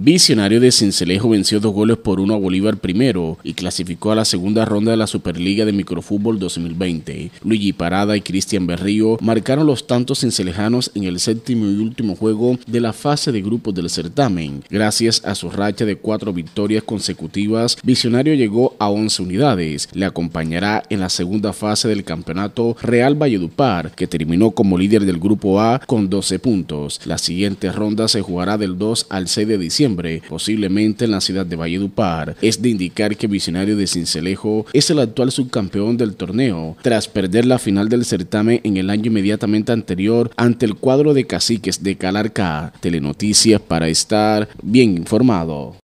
Visionario de Cincelejo venció dos goles por uno a Bolívar primero y clasificó a la segunda ronda de la Superliga de Microfútbol 2020. Luigi Parada y Cristian Berrío marcaron los tantos cincelejanos en el séptimo y último juego de la fase de grupos del certamen. Gracias a su racha de cuatro victorias consecutivas, Visionario llegó a 11 unidades. Le acompañará en la segunda fase del campeonato Real Valledupar, que terminó como líder del Grupo A con 12 puntos. La siguiente ronda se jugará del 2 al 6 de diciembre posiblemente en la ciudad de Valledupar. Es de indicar que Visionario de Cincelejo es el actual subcampeón del torneo, tras perder la final del certamen en el año inmediatamente anterior ante el cuadro de caciques de Calarca. Telenoticias para estar bien informado.